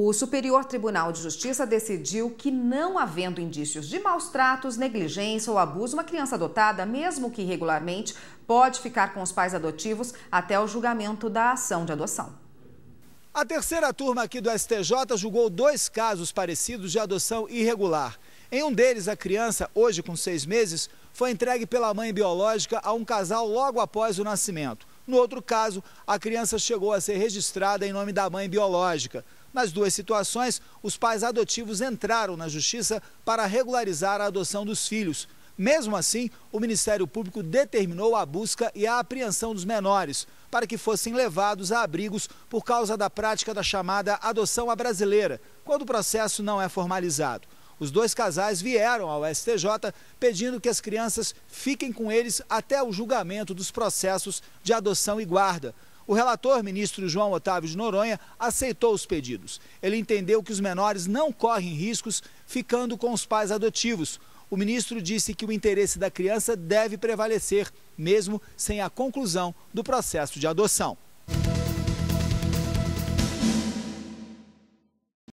O Superior Tribunal de Justiça decidiu que, não havendo indícios de maus tratos, negligência ou abuso, uma criança adotada, mesmo que irregularmente, pode ficar com os pais adotivos até o julgamento da ação de adoção. A terceira turma aqui do STJ julgou dois casos parecidos de adoção irregular. Em um deles, a criança, hoje com seis meses, foi entregue pela mãe biológica a um casal logo após o nascimento. No outro caso, a criança chegou a ser registrada em nome da mãe biológica. Nas duas situações, os pais adotivos entraram na justiça para regularizar a adoção dos filhos. Mesmo assim, o Ministério Público determinou a busca e a apreensão dos menores para que fossem levados a abrigos por causa da prática da chamada adoção à brasileira, quando o processo não é formalizado. Os dois casais vieram ao STJ pedindo que as crianças fiquem com eles até o julgamento dos processos de adoção e guarda. O relator, ministro João Otávio de Noronha, aceitou os pedidos. Ele entendeu que os menores não correm riscos ficando com os pais adotivos. O ministro disse que o interesse da criança deve prevalecer, mesmo sem a conclusão do processo de adoção.